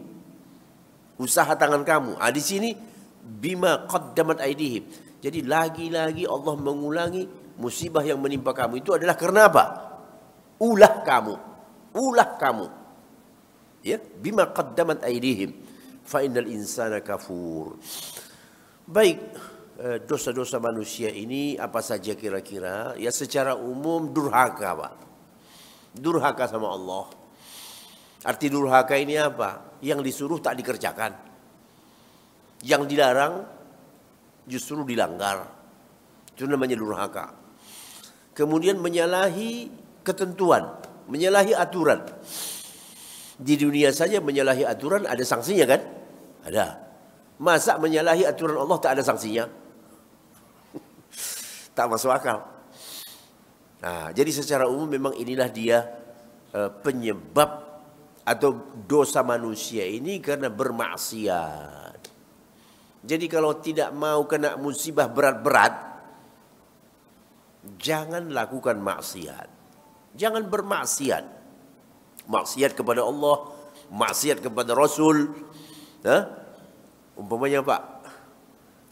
Usaha tangan kamu. Ah di sini bima qaddamat aydihim. Jadi lagi-lagi Allah mengulangi musibah yang menimpa kamu itu adalah karena apa? Ulah kamu. Ulah kamu. Ya, bima qaddamat aydihim. Fa'inal insana kafur. Baik, eh, dosa-dosa manusia ini apa saja kira-kira? Ya secara umum durhaka, Pak. Durhaka sama Allah. Arti durhaka ini apa? Yang disuruh tak dikerjakan. Yang dilarang justru dilanggar. Itu namanya durhaka. Kemudian menyalahi ketentuan, menyalahi aturan. Di dunia saja menyalahi aturan ada sanksinya kan? Ada. Masa menyalahi aturan Allah tak ada sanksinya? [laughs] tak masuk akal. Nah, jadi secara umum memang inilah dia eh, penyebab atau dosa manusia ini karena bermaksiat. Jadi kalau tidak mau kena musibah berat-berat, jangan lakukan maksiat. Jangan bermaksiat. Maksiat kepada Allah, maksiat kepada Rasul. Ha? Umpamanya Pak,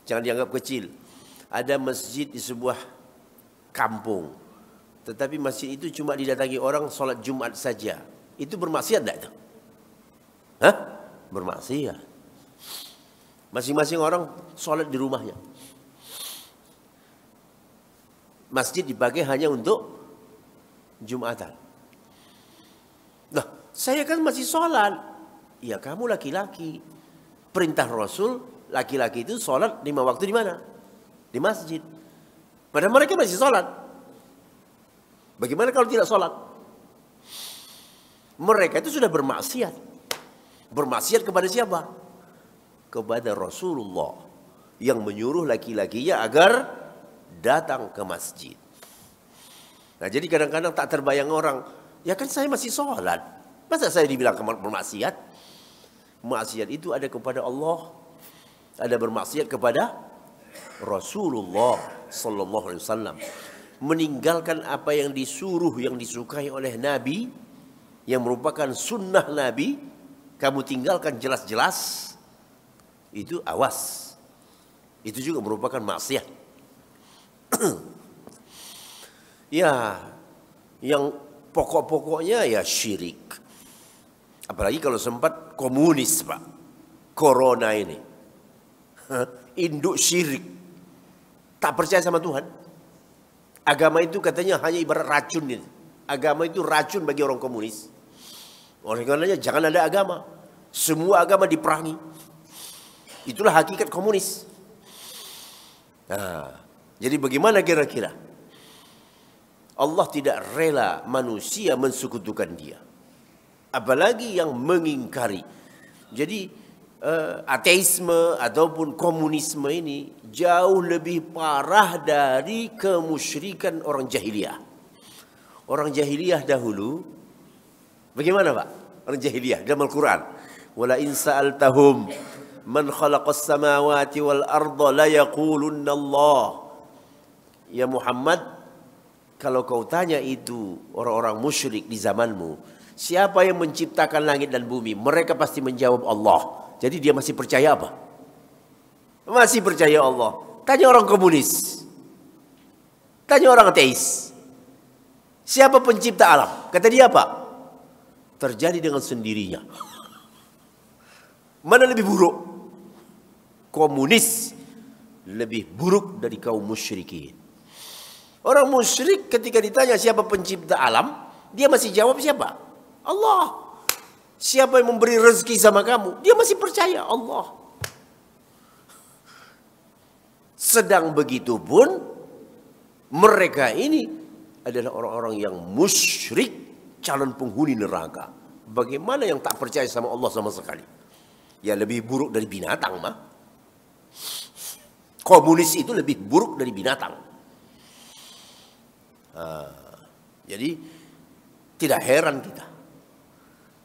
jangan dianggap kecil. Ada masjid di sebuah kampung. Tetapi masjid itu cuma didatangi orang solat Jumat saja. Itu bermaksiat tak itu? Hah? Bermaksiat. Masing-masing orang solat di rumahnya. Masjid dipakai hanya untuk Jumatan. Nah, saya kan masih sholat. Ya kamu laki-laki. Perintah Rasul, laki-laki itu sholat lima waktu di mana? Di masjid. Padahal mereka masih sholat. Bagaimana kalau tidak sholat? Mereka itu sudah bermaksiat. Bermaksiat kepada siapa? Kepada Rasulullah. Yang menyuruh laki-lakinya agar datang ke masjid. Nah jadi kadang-kadang tak terbayang orang Ya kan saya masih sholat. Masa saya dibilang bermaksiat? Maksiat itu ada kepada Allah. Ada bermaksiat kepada Rasulullah Sallallahu Alaihi Wasallam. Meninggalkan apa yang disuruh, yang disukai oleh Nabi. Yang merupakan sunnah Nabi. Kamu tinggalkan jelas-jelas. Itu awas. Itu juga merupakan maksiat. [clears throat] ya, yang pokok-pokoknya ya syirik. Apalagi kalau sempat komunis pak. Corona ini. [laughs] Induk syirik. Tak percaya sama Tuhan. Agama itu katanya hanya ibarat racun. Ini. Agama itu racun bagi orang komunis. Orang karenanya jangan ada agama. Semua agama diperangi. Itulah hakikat komunis. Nah, jadi bagaimana kira-kira? Allah tidak rela manusia mensekutukan dia. Apalagi yang mengingkari. Jadi uh, ateisme ataupun komunisme ini jauh lebih parah dari kemusyrikan orang jahiliyah. Orang jahiliyah dahulu bagaimana Pak? Orang jahiliyah dalam Al-Qur'an. Wala in sa'altahum man khalaqas samawati wal arda la Allah. Ya Muhammad kalau kau tanya itu orang-orang musyrik di zamanmu, siapa yang menciptakan langit dan bumi? Mereka pasti menjawab Allah. Jadi dia masih percaya apa? Masih percaya Allah. Tanya orang komunis. Tanya orang ateis. Siapa pencipta alam? Kata dia apa? Terjadi dengan sendirinya. [laughs] Mana lebih buruk? Komunis lebih buruk dari kaum musyrikin. Orang musyrik ketika ditanya siapa pencipta alam, dia masih jawab siapa? Allah. Siapa yang memberi rezeki sama kamu? Dia masih percaya Allah. Sedang begitu pun mereka ini adalah orang-orang yang musyrik, calon penghuni neraka. Bagaimana yang tak percaya sama Allah sama sekali? Ya lebih buruk dari binatang mah. Komunis itu lebih buruk dari binatang. Ah. jadi tidak heran kita.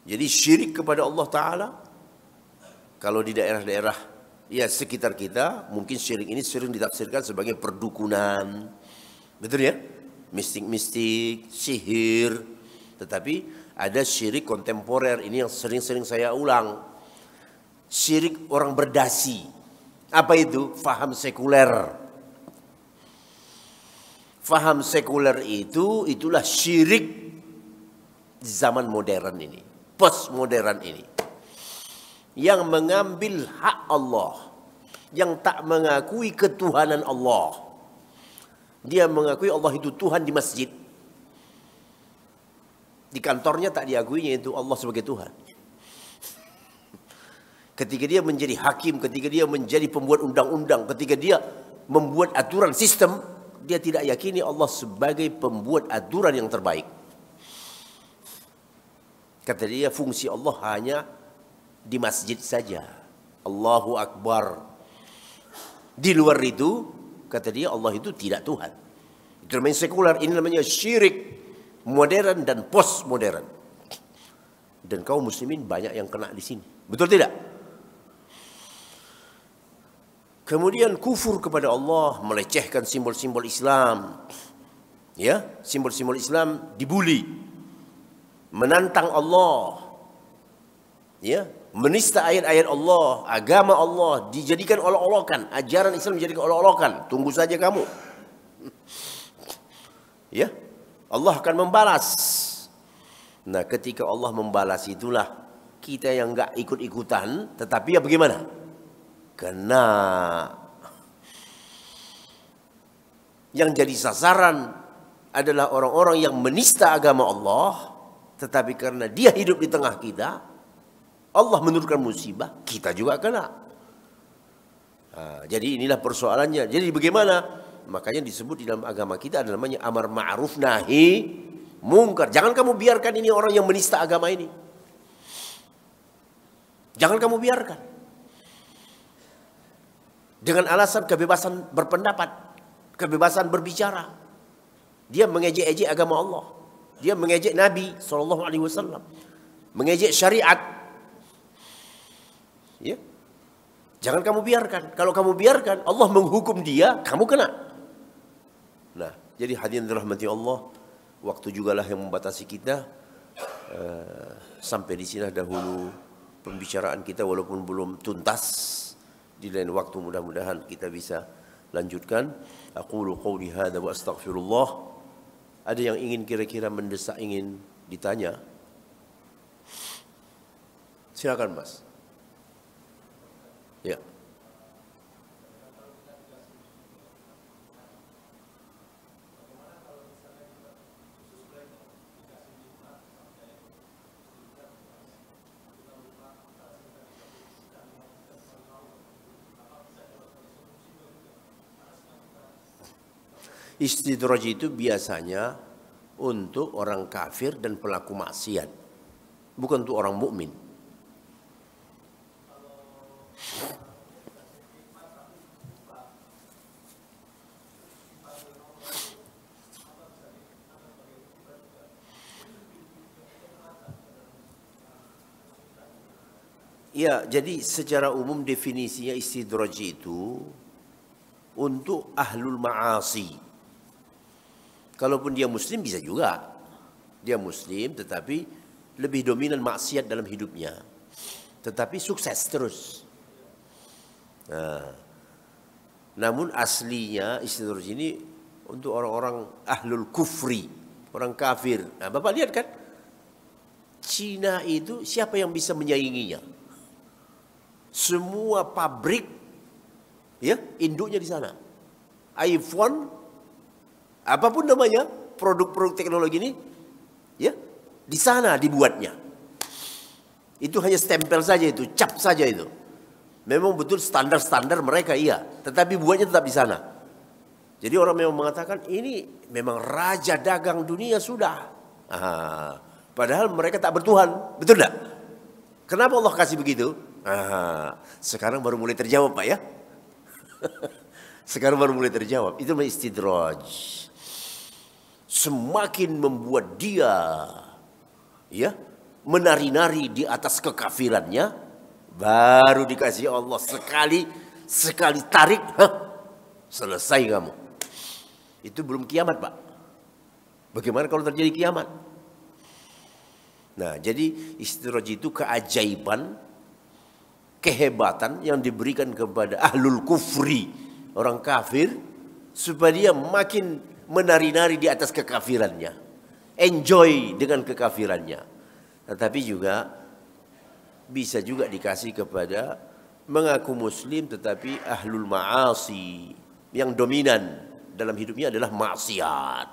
Jadi syirik kepada Allah Ta'ala kalau di daerah-daerah ya sekitar kita mungkin syirik ini sering ditafsirkan sebagai perdukunan. Betul ya? Mistik-mistik, sihir. Tetapi ada syirik kontemporer ini yang sering-sering saya ulang. Syirik orang berdasi. Apa itu? Faham sekuler. Faham sekuler itu itulah syirik zaman modern ini, post modern ini. Yang mengambil hak Allah, yang tak mengakui ketuhanan Allah. Dia mengakui Allah itu Tuhan di masjid. Di kantornya tak diakuinya itu Allah sebagai Tuhan. Ketika dia menjadi hakim, ketika dia menjadi pembuat undang-undang, ketika dia membuat aturan sistem, dia tidak yakini Allah sebagai pembuat aturan yang terbaik. Kata dia fungsi Allah hanya di masjid saja. Allahu Akbar. Di luar itu, kata dia Allah itu tidak Tuhan. Itu namanya sekular, ini namanya syirik modern dan post modern. Dan kaum muslimin banyak yang kena di sini. Betul tidak? Kemudian kufur kepada Allah, melecehkan simbol-simbol Islam. Ya, simbol-simbol Islam dibuli. Menantang Allah. Ya, menista ayat-ayat Allah, agama Allah dijadikan olok-olokan, ajaran Islam dijadikan olok-olokan. Tunggu saja kamu. Ya, Allah akan membalas. Nah, ketika Allah membalas itulah kita yang enggak ikut-ikutan, tetapi ya bagaimana? kena. Yang jadi sasaran adalah orang-orang yang menista agama Allah, tetapi karena dia hidup di tengah kita, Allah menurunkan musibah, kita juga kena. Nah, jadi inilah persoalannya. Jadi bagaimana? Makanya disebut di dalam agama kita adalah namanya amar ma'ruf nahi mungkar. Jangan kamu biarkan ini orang yang menista agama ini. Jangan kamu biarkan. Dengan alasan kebebasan berpendapat, kebebasan berbicara. Dia mengejek-ejek agama Allah. Dia mengejek Nabi sallallahu alaihi wasallam. Mengejek syariat. Ya. Jangan kamu biarkan. Kalau kamu biarkan, Allah menghukum dia, kamu kena. Nah, jadi hadirin dirahmati Allah, waktu jugalah yang membatasi kita. Uh, sampai di sini dahulu pembicaraan kita walaupun belum tuntas. di lain waktu mudah-mudahan kita bisa lanjutkan aqulu qawli hadha wa astaghfirullah ada yang ingin kira-kira mendesak ingin ditanya silakan mas ya yeah. Istidroj itu biasanya untuk orang kafir dan pelaku maksiat, bukan untuk orang mukmin. Ya, jadi secara umum definisinya istidraj itu untuk ahlul ma'asi Kalaupun dia muslim bisa juga. Dia muslim tetapi lebih dominan maksiat dalam hidupnya. Tetapi sukses terus. Nah, namun aslinya istilah ini untuk orang-orang ahlul kufri, orang kafir. Nah, Bapak lihat kan? Cina itu siapa yang bisa menyainginya? Semua pabrik ya induknya di sana. iPhone Apapun namanya, produk-produk teknologi ini ya di sana dibuatnya. Itu hanya stempel saja itu, cap saja itu. Memang betul standar-standar mereka iya, tetapi buatnya tetap di sana. Jadi orang memang mengatakan ini memang raja dagang dunia sudah. Ah, padahal mereka tak bertuhan, betul tidak? Kenapa Allah kasih begitu? Ah, sekarang baru mulai terjawab Pak ya. [laughs] sekarang baru mulai terjawab. Itu namanya istidraj semakin membuat dia ya menari-nari di atas kekafirannya baru dikasih Allah sekali sekali tarik huh, selesai kamu itu belum kiamat pak bagaimana kalau terjadi kiamat nah jadi istiraj itu keajaiban kehebatan yang diberikan kepada ahlul kufri orang kafir supaya dia makin menari-nari di atas kekafirannya. Enjoy dengan kekafirannya. Tetapi juga bisa juga dikasih kepada mengaku muslim tetapi ahlul ma'asi yang dominan dalam hidupnya adalah maksiat.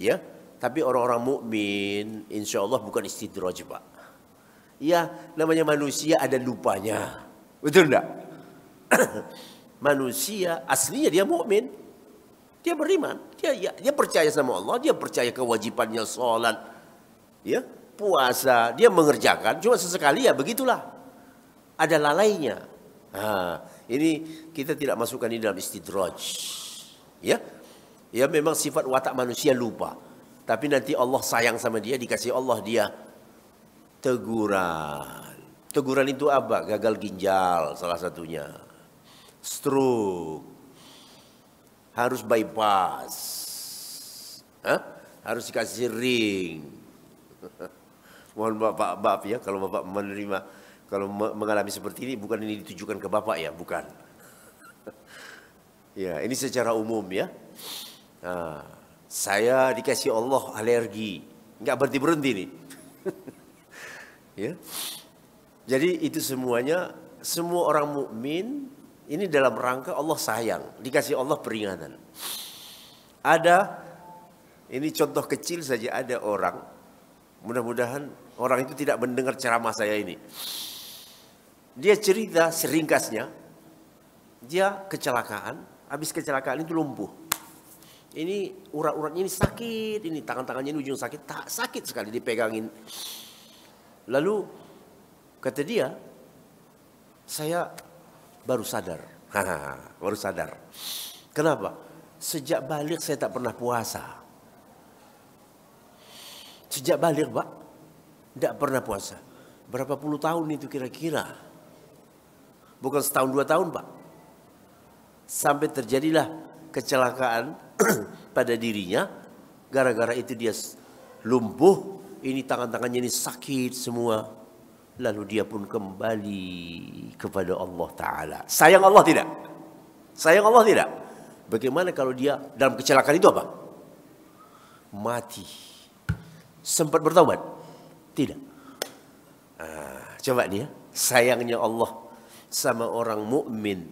Ya, tapi orang-orang mukmin insya Allah bukan istidraj, Pak. Ya, namanya manusia ada lupanya. Betul enggak? [clears throat] manusia aslinya dia mukmin, dia beriman, dia ya, dia percaya sama Allah, dia percaya kewajibannya sholat, ya puasa, dia mengerjakan. Cuma sesekali ya begitulah. Ada lalainya. Nah, ini kita tidak masukkan di dalam istidraj. Ya, ya memang sifat watak manusia lupa. Tapi nanti Allah sayang sama dia, dikasih Allah dia teguran. Teguran itu apa? Gagal ginjal salah satunya. Stroke harus bypass. Hah? Harus dikasih ring. [laughs] Mohon Bapak maaf ya kalau Bapak menerima kalau mengalami seperti ini bukan ini ditujukan ke Bapak ya, bukan. [laughs] ya, ini secara umum ya. Nah, saya dikasih Allah alergi. Enggak berhenti-berhenti nih. [laughs] ya. Jadi itu semuanya semua orang mukmin ini dalam rangka Allah sayang, dikasih Allah peringatan. Ada ini contoh kecil saja ada orang mudah-mudahan orang itu tidak mendengar ceramah saya ini. Dia cerita seringkasnya dia kecelakaan, habis kecelakaan itu lumpuh. Ini urat-uratnya ini sakit, ini tangan-tangannya ini ujung sakit, tak sakit sekali dipegangin. Lalu kata dia, saya baru sadar. baru sadar. Kenapa? Sejak balik saya tak pernah puasa. Sejak balik, Pak, tidak pernah puasa. Berapa puluh tahun itu kira-kira? Bukan setahun dua tahun, Pak. Sampai terjadilah kecelakaan [clears throat] pada dirinya. Gara-gara itu dia lumpuh. Ini tangan-tangannya ini sakit semua lalu dia pun kembali kepada Allah Ta'ala. Sayang Allah tidak? Sayang Allah tidak? Bagaimana kalau dia dalam kecelakaan itu apa? Mati. Sempat bertobat? Tidak. Ah, coba nih ya. Sayangnya Allah sama orang mukmin.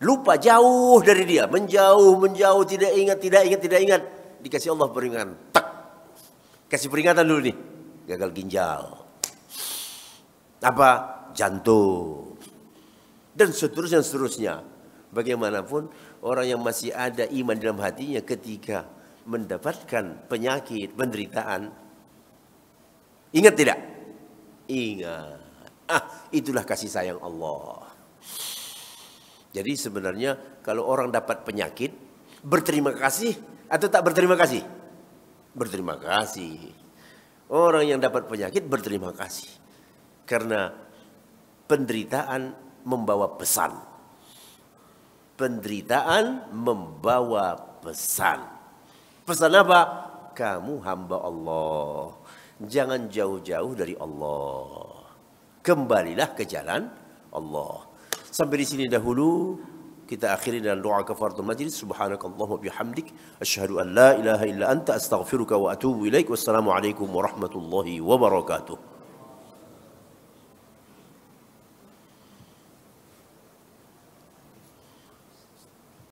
Lupa jauh dari dia. Menjauh, menjauh, tidak ingat, tidak ingat, tidak ingat. Dikasih Allah peringatan. Tak. Kasih peringatan dulu nih. Gagal ginjal apa jantung dan seterusnya seterusnya bagaimanapun orang yang masih ada iman dalam hatinya ketika mendapatkan penyakit penderitaan ingat tidak ingat ah itulah kasih sayang Allah jadi sebenarnya kalau orang dapat penyakit berterima kasih atau tak berterima kasih berterima kasih orang yang dapat penyakit berterima kasih karena penderitaan membawa pesan. Penderitaan membawa pesan. Pesan apa? Kamu hamba Allah. Jangan jauh-jauh dari Allah. Kembalilah ke jalan Allah. Sampai di sini dahulu kita akhiri dengan doa kafaratul majlis subhanakallah wa bihamdik asyhadu an la ilaha illa anta astaghfiruka wa atubu ilaik wassalamu alaikum warahmatullahi wabarakatuh